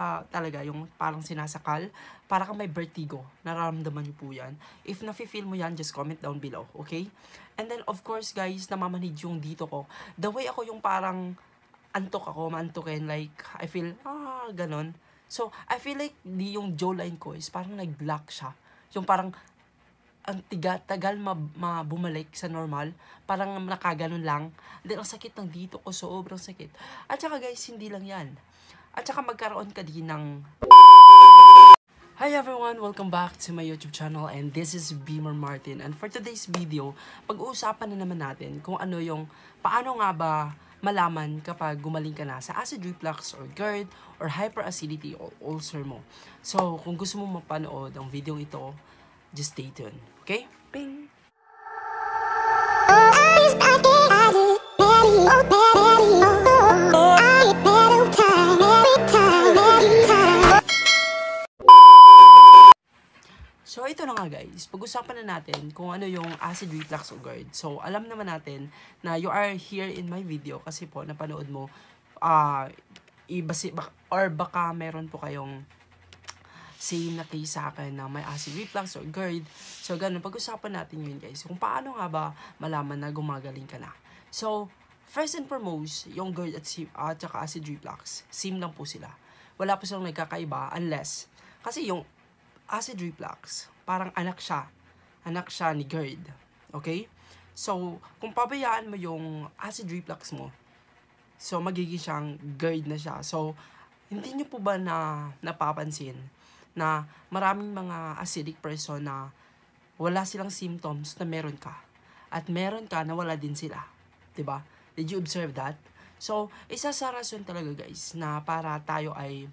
uh, talaga, yung parang sinasakal, para kang may vertigo. Nararamdaman niyo po yan. If nafe-feel mo yan, just comment down below, okay? And then, of course, guys, namamanid yung dito ko. The way ako yung parang antok ako, maantokin, eh, like, I feel, ah, ganon. So, I feel like di yung jawline ko is parang nag-block siya. Yung parang, ang tiga, tagal mab, mabumalik sa normal. Parang nakaganon lang. Then, ang sakit ng dito ko, sobrang sakit. At saka guys, hindi lang yan at saka magkaroon ka din ng Hi everyone! Welcome back to my YouTube channel and this is Beamer Martin and for today's video, pag-uusapan na naman natin kung ano yung paano nga ba malaman kapag gumaling ka na sa acid reflux or GERD or hyperacidity or ulcer mo. So, kung gusto mo mapanood ang video ito, just stay tuned. Okay? Ping! Ah! nga ah, guys, pag-usapan na natin kung ano yung acid reflux o GERD. So, alam naman natin na you are here in my video kasi po napanood mo uh, ibasi, or baka meron po kayong same na case sa akin na may acid reflux or GERD. So, ganun. Pag-usapan natin yun guys. Kung paano nga ba malaman na gumagaling ka na. So, first and foremost, yung GERD at, uh, saka acid reflux, same lang po sila. Wala po silang nagkakaiba unless, kasi yung acid reflux, parang anak siya. Anak siya ni Gerd. Okay? So, kung pabayaan mo yung acid reflux mo, so magiging siyang Gerd na siya. So, hindi nyo po ba na napapansin na maraming mga acidic person na wala silang symptoms na meron ka at meron ka na wala din sila. 'Di ba? Did you observe that? So, isa sa rason talaga guys na para tayo ay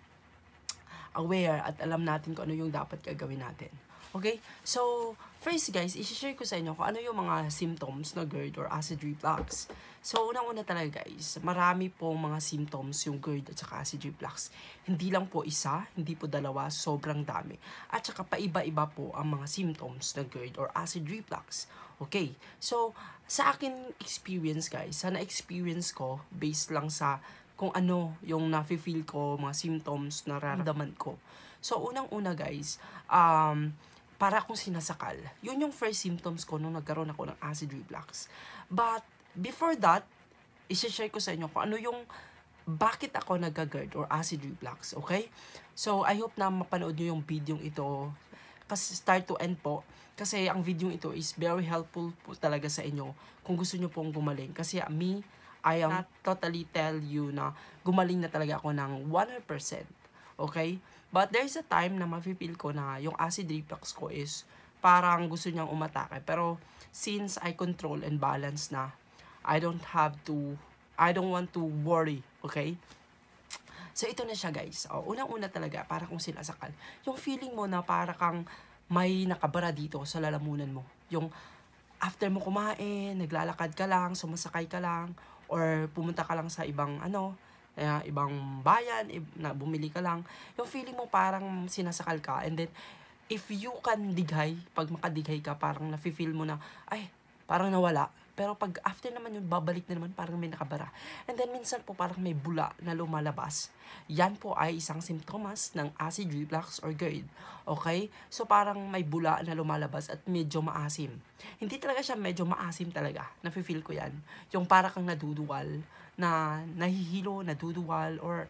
aware at alam natin kung ano yung dapat gagawin natin. Okay? So, first guys, isi-share ko sa inyo kung ano yung mga symptoms na GERD or acid reflux. So, unang-una talaga guys, marami po mga symptoms yung GERD at saka acid reflux. Hindi lang po isa, hindi po dalawa, sobrang dami. At saka paiba-iba po ang mga symptoms na GERD or acid reflux. Okay? So, sa akin experience guys, sana experience ko based lang sa kung ano yung na feel ko, mga symptoms, nararamdaman ko. So, unang-una guys, um, para akong sinasakal. Yun yung first symptoms ko nung nagkaroon ako ng acid reflux. But before that, isi-share ko sa inyo kung ano yung bakit ako nagka-GERD or acid reflux, okay? So, I hope na mapanood nyo yung video ito kasi start to end po. Kasi ang video ito is very helpful po talaga sa inyo kung gusto nyo pong gumaling. Kasi ah, me, I am totally tell you na gumaling na talaga ako ng 100%. Okay? But there's a time na mafe-feel ko na yung acid reflux ko is parang gusto niyang umatake. Pero since I control and balance na, I don't have to, I don't want to worry, okay? So, ito na siya guys. O, oh, unang-una talaga, para kung sila sakal, yung feeling mo na para kang may nakabara dito sa lalamunan mo. Yung after mo kumain, naglalakad ka lang, sumasakay ka lang, or pumunta ka lang sa ibang ano, uh, ibang bayan, na bumili ka lang, yung feeling mo parang sinasakal ka. And then, if you can digay, pag makadigay ka, parang nafe-feel mo na, ay, parang nawala pero pag after naman yun, babalik na naman parang may nakabara. And then minsan po parang may bula na lumalabas. Yan po ay isang simptomas ng acid reflux or GERD. Okay? So parang may bula na lumalabas at medyo maasim. Hindi talaga siya medyo maasim talaga. Nafe-feel ko yan. Yung parang kang naduduwal, na nahihilo, naduduwal, or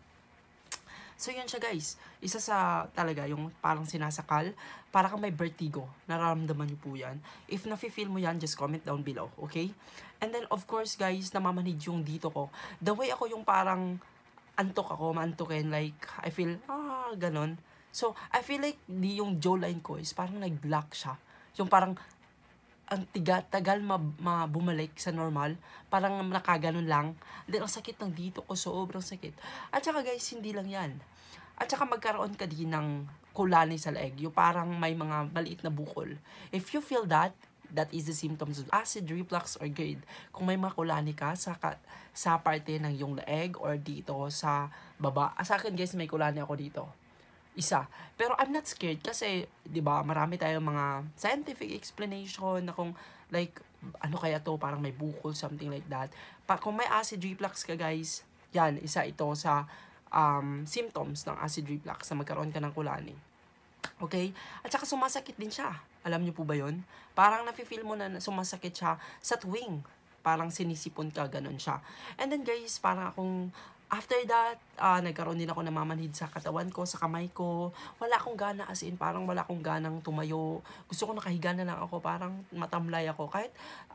So, yun siya guys. Isa sa talaga yung parang sinasakal. Para kang may vertigo. Nararamdaman niyo po yan. If nafe-feel mo yan, just comment down below. Okay? And then, of course guys, namamanid yung dito ko. The way ako yung parang antok ako, maantokin. Like, I feel, ah, ganun. So, I feel like di yung jawline ko is parang nag-black siya. Yung parang ang tiga, tagal mab, mabumalik sa normal. Parang nakaganon lang. Then, ang sakit ng dito ko, sobrang sakit. At saka guys, hindi lang yan. At saka magkaroon ka din ng kulani sa leeg. Yung parang may mga maliit na bukol. If you feel that, that is the symptoms of acid reflux or GERD. Kung may mga kulani ka sa, sa parte ng yung leeg or dito sa baba. Sa akin guys, may kulani ako dito isa. Pero I'm not scared kasi, di ba, marami tayong mga scientific explanation na kung like, ano kaya to, parang may bukol, something like that. Pa kung may acid reflux ka guys, yan, isa ito sa um, symptoms ng acid reflux na magkaroon ka ng kulani. Okay? At saka sumasakit din siya. Alam niyo po ba yon? Parang nafe-feel mo na sumasakit siya sa tuwing parang sinisipon ka, ganun siya. And then guys, parang akong After that, uh, nagkaroon din ako ng mamanhid sa katawan ko, sa kamay ko. Wala akong gana as in, parang wala akong ganang tumayo. Gusto ko nakahiga na lang ako, parang matamlay ako. Kahit,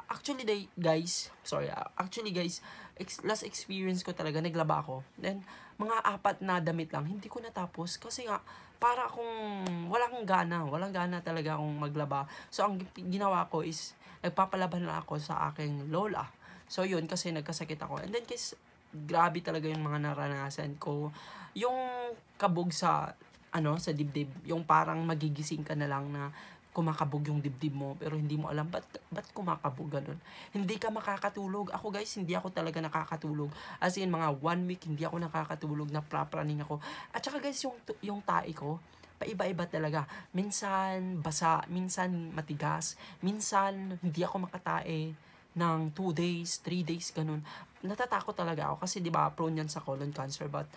actually they, guys, sorry, ah, actually guys, ex- last experience ko talaga, naglaba ako. Then, mga apat na damit lang, hindi ko natapos kasi nga, para akong, wala akong gana, walang gana talaga akong maglaba. So, ang ginawa ko is, nagpapalaban lang ako sa aking lola. So, yun, kasi nagkasakit ako. And then, kasi, grabe talaga yung mga naranasan ko. Yung kabog sa, ano, sa dibdib, yung parang magigising ka na lang na kumakabog yung dibdib mo pero hindi mo alam ba't, ba't kumakabog ganun. Hindi ka makakatulog. Ako guys, hindi ako talaga nakakatulog. As in, mga one week, hindi ako nakakatulog. Naprapraning ako. At saka guys, yung, yung tae ko, paiba-iba talaga. Minsan basa, minsan matigas, minsan hindi ako makatae ng 2 days, 3 days, ganun. Natatakot talaga ako kasi 'di ba prone yan sa colon cancer but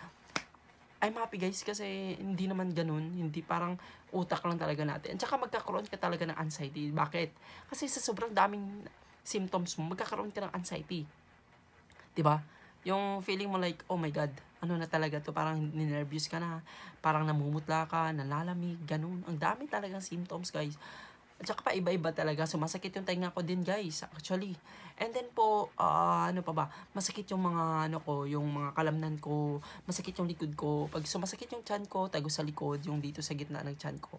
I'm happy guys kasi hindi naman ganun, hindi parang utak lang talaga natin. At saka magkakaroon ka talaga ng anxiety. Bakit? Kasi sa sobrang daming symptoms mo, magkakaroon ka ng anxiety. 'Di ba? Yung feeling mo like, oh my God, ano na talaga to, parang nervous ka na, parang namumutla ka, nalalamig, ganun. Ang dami talagang symptoms guys. At saka pa iba-iba talaga. So masakit yung tainga ko din guys actually. And then po uh, ano pa ba? Masakit yung mga ano ko, yung mga kalamnan ko, masakit yung likod ko. Pag sumasakit so, yung tiyan ko, tago sa likod, yung dito sa gitna ng tiyan ko.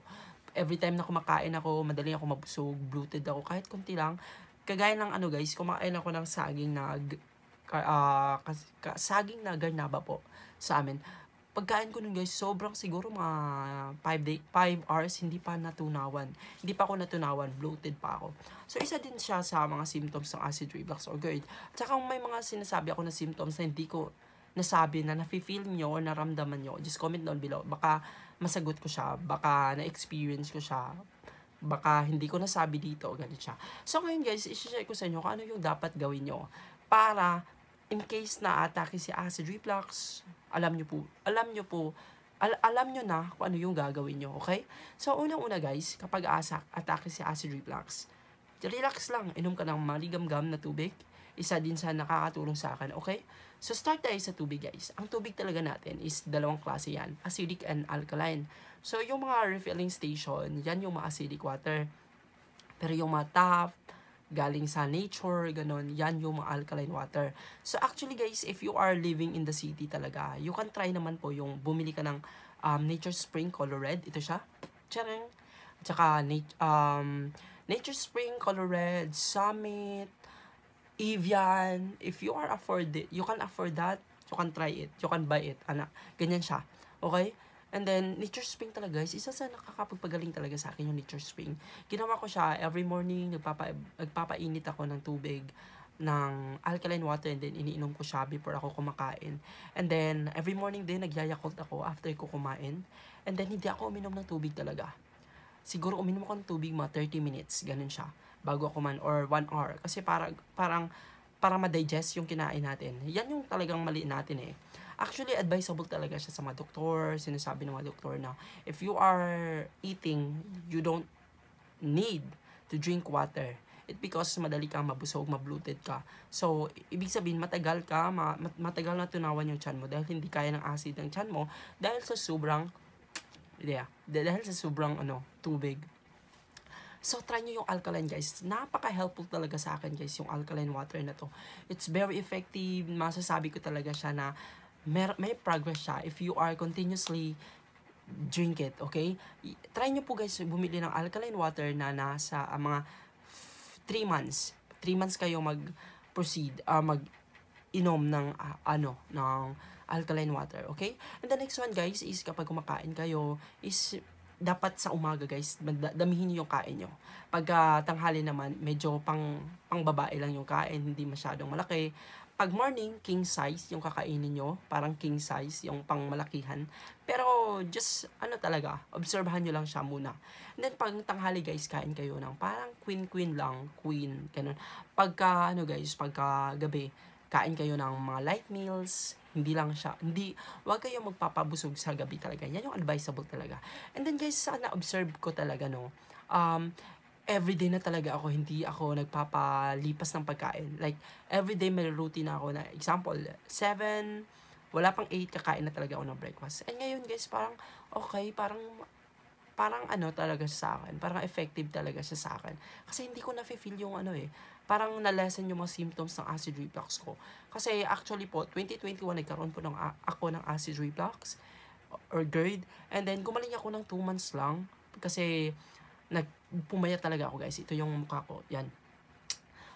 Every time na kumakain ako, madali ako mabusog, bloated ako kahit konti lang. Kagaya ng ano guys, kumakain ako ng saging na uh, saging na garnaba po sa amin Pagkain ko nun guys, sobrang siguro mga 5 day, 5 hours hindi pa natunawan. Hindi pa ako natunawan, bloated pa ako. So isa din siya sa mga symptoms ng acid reflux or GERD. Tsaka may mga sinasabi ako na symptoms na hindi ko nasabi na nafe-feel nyo or naramdaman nyo, just comment down below. Baka masagot ko siya, baka na-experience ko siya, baka hindi ko nasabi dito, ganit siya. So ngayon guys, isi-share ko sa inyo kung ano yung dapat gawin nyo para in case na atake si acid reflux, alam nyo po, alam nyo po, al- alam nyo na kung ano yung gagawin nyo, okay? So, unang-una guys, kapag asak, atake si acid reflux, relax lang, inom ka ng maligamgam na tubig, isa din sa nakakatulong sa akin, okay? So, start tayo sa tubig, guys. Ang tubig talaga natin is dalawang klase yan, acidic and alkaline. So, yung mga refilling station, yan yung mga acidic water. Pero yung mga tap, galing sa nature, ganun. Yan yung mga alkaline water. So actually guys, if you are living in the city talaga, you can try naman po yung bumili ka ng um, Nature Spring Color Red. Ito siya. Tcharing! Tsaka um, Nature Spring Color Red, Summit, Evian. If you are afford it, you can afford that, you can try it, you can buy it. Ana, ganyan siya. Okay? And then, nature spring talaga guys, isa sa nakakapagpagaling talaga sa akin yung nature spring. Ginawa ko siya every morning, nagpapa, nagpapainit ako ng tubig ng alkaline water and then iniinom ko siya before ako kumakain. And then, every morning din, nagyayakult ako after ko kumain. And then, hindi ako uminom ng tubig talaga. Siguro uminom ako ng tubig mga 30 minutes, ganun siya, bago ako man, or 1 hour. Kasi para, parang, para ma-digest yung kinain natin. Yan yung talagang mali natin eh. Actually, advisable talaga siya sa mga doktor. Sinasabi ng mga doktor na if you are eating, you don't need to drink water. It because madali kang mabusog, mabluted ka. So, ibig sabihin, matagal ka, ma matagal na tunawan yung chan mo dahil hindi kaya ng acid ng chan mo dahil sa sobrang, yeah, dahil sa sobrang, ano, tubig. So, try nyo yung alkaline, guys. Napaka-helpful talaga sa akin, guys, yung alkaline water na to. It's very effective. Masasabi ko talaga siya na mer may progress siya if you are continuously drink it, okay? Try nyo po guys bumili ng alkaline water na nasa uh, mga 3 months. 3 months kayo mag-proceed, uh, mag-inom ng uh, ano, ng alkaline water, okay? And the next one guys is kapag kumakain kayo is dapat sa umaga guys, damihin niyo yung kain niyo. Pag uh, tanghali naman, medyo pang, pang babae lang yung kain, hindi masyadong malaki pag morning, king size yung kakainin nyo. Parang king size yung pangmalakihan. Pero just ano talaga, obserbahan nyo lang siya muna. And then pag tanghali guys, kain kayo ng parang queen-queen lang, queen, ganun. Pagka ano guys, pagka gabi, kain kayo ng mga light meals, hindi lang siya, hindi, wag kayo magpapabusog sa gabi talaga. Yan yung advisable talaga. And then guys, sana observe ko talaga no, um, everyday na talaga ako, hindi ako nagpapalipas ng pagkain. Like, everyday may routine ako na, example, 7, wala pang 8, kakain na talaga ako ng breakfast. And ngayon guys, parang okay, parang parang ano talaga sa akin, parang effective talaga siya sa akin. Kasi hindi ko na-feel yung ano eh, parang na-lessen yung mga symptoms ng acid reflux ko. Kasi actually po, 2021 nagkaroon po ng, ako ng acid reflux or GERD. And then gumaling ako ng 2 months lang kasi nag pumayat talaga ako guys. Ito yung mukha ko. Yan.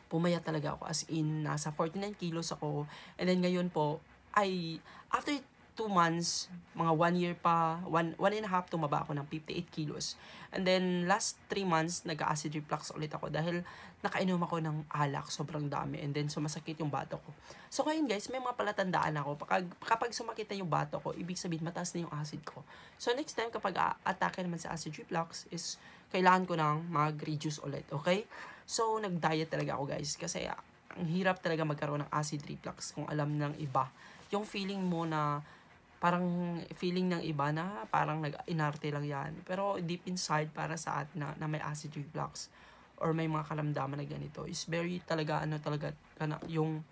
Pumayat talaga ako. As in, nasa 49 kilos ako. And then ngayon po, ay, after 2 months, mga 1 year pa, 1 and a half, tumaba ako ng 58 kilos. And then, last 3 months, nag-acid reflux ulit ako dahil nakainom ako ng alak, sobrang dami. And then, sumasakit yung bato ko. So, ngayon guys, may mga palatandaan ako. Kapag, kapag sumakit na yung bato ko, ibig sabihin, mataas na yung acid ko. So, next time, kapag atake naman sa acid reflux, is kailangan ko nang mag-reduce ulit, okay? So, nag-diet talaga ako guys kasi ah, ang hirap talaga magkaroon ng acid reflux kung alam ng iba. Yung feeling mo na parang feeling ng iba na parang nag-inarte lang yan. Pero deep inside para sa atin na, na may acid reflux or may mga kalamdaman na ganito is very talaga ano talaga yung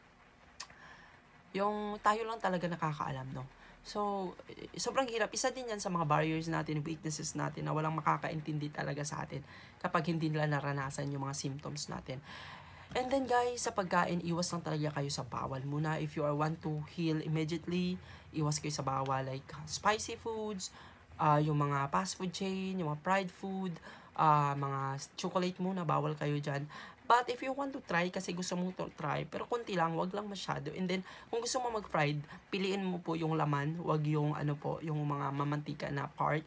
yung tayo lang talaga nakakaalam no So, sobrang hirap. Isa din yan sa mga barriers natin, weaknesses natin na walang makakaintindi talaga sa atin kapag hindi nila naranasan yung mga symptoms natin. And then guys, sa pagkain, iwas lang talaga kayo sa bawal muna. If you are want to heal immediately, iwas kayo sa bawal like spicy foods, uh, yung mga fast food chain, yung mga fried food, uh, mga chocolate muna, bawal kayo dyan. But if you want to try, kasi gusto mong to try, pero konti lang, wag lang masyado. And then, kung gusto mo mag-fried, piliin mo po yung laman, wag yung ano po, yung mga mamantika na part.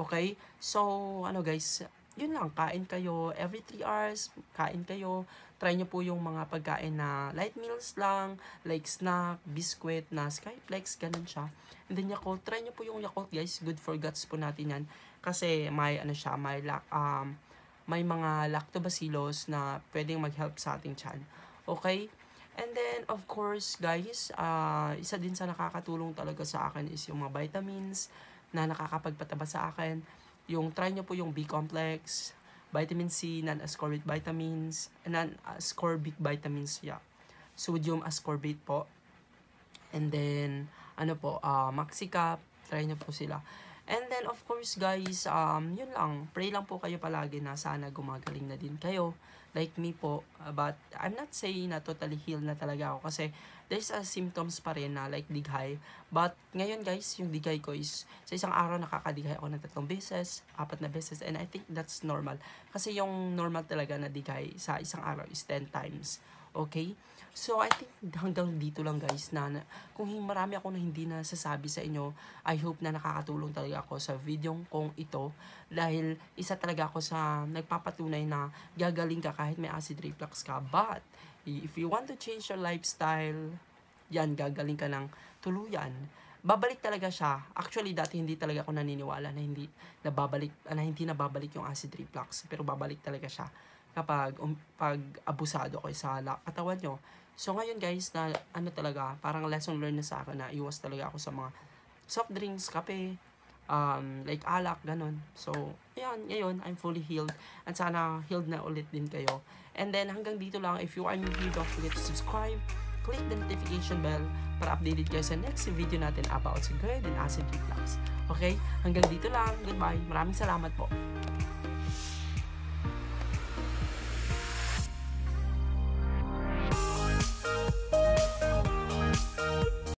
Okay? So, ano guys, yun lang, kain kayo every 3 hours, kain kayo. Try nyo po yung mga pagkain na light meals lang, like snack, biscuit, na skyflex, ganun siya. And then Yakult, try nyo po yung Yakult guys, good for guts po natin yan. Kasi may, ano siya, may, um, may mga lactobacillus na pwedeng mag-help sa ating tiyan. Okay? And then, of course, guys, uh, isa din sa nakakatulong talaga sa akin is yung mga vitamins na nakakapagpataba sa akin. Yung try nyo po yung B-complex, vitamin C, non-ascorbic vitamins, non-ascorbic vitamins, yeah. Sodium ascorbate po. And then, ano po, uh, ah, Maxicap, try nyo po sila. And then, of course, guys, um, yun lang. Pray lang po kayo palagi na sana gumagaling na din kayo. Like me po. Uh, but, I'm not saying na totally healed na talaga ako. Kasi, there's a symptoms pa rin na like dighay. But, ngayon guys, yung dighay ko is, sa isang araw nakakadighay ako ng tatlong beses, apat na beses. And I think that's normal. Kasi yung normal talaga na dighay sa isang araw is 10 times. Okay? So, I think hanggang dito lang guys na, kung marami ako na hindi nasasabi sa inyo, I hope na nakakatulong talaga ako sa video kong ito dahil isa talaga ako sa nagpapatunay na gagaling ka kahit may acid reflux ka. But, if you want to change your lifestyle, yan, gagaling ka ng tuluyan. Babalik talaga siya. Actually, dati hindi talaga ako naniniwala na hindi nababalik, na hindi na babalik yung acid reflux. Pero babalik talaga siya kapag um, pag abusado ko sa katawan nyo. So ngayon guys, na ano talaga, parang lesson learned na sa akin na iwas talaga ako sa mga soft drinks, kape, um, like alak, ganun. So, ayan, ngayon, I'm fully healed. At sana healed na ulit din kayo. And then, hanggang dito lang. If you are new here, don't forget to subscribe. Click the notification bell para updated kayo sa next video natin about sa GERD and acid reflux. Okay? Hanggang dito lang. Goodbye. Maraming salamat po.